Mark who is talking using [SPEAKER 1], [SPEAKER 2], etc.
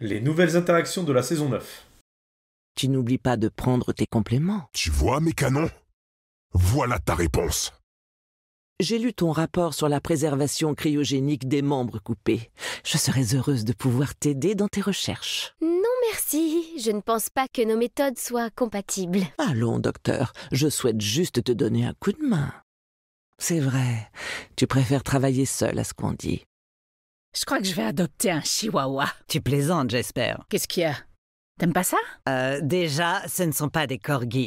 [SPEAKER 1] Les nouvelles interactions de la saison 9. Tu n'oublies pas de prendre tes compléments. Tu vois mes canons Voilà ta réponse.
[SPEAKER 2] J'ai lu ton rapport sur la préservation cryogénique des membres coupés. Je serais heureuse de pouvoir t'aider dans tes recherches.
[SPEAKER 3] Non merci, je ne pense pas que nos méthodes soient compatibles.
[SPEAKER 2] Allons, docteur, je souhaite juste te donner un coup de main. C'est vrai, tu préfères travailler seul à ce qu'on dit.
[SPEAKER 4] Je crois que je vais adopter un chihuahua.
[SPEAKER 2] Tu plaisantes,
[SPEAKER 5] j'espère. Qu'est-ce qu'il y a T'aimes pas ça euh, déjà, ce ne sont pas des corgis.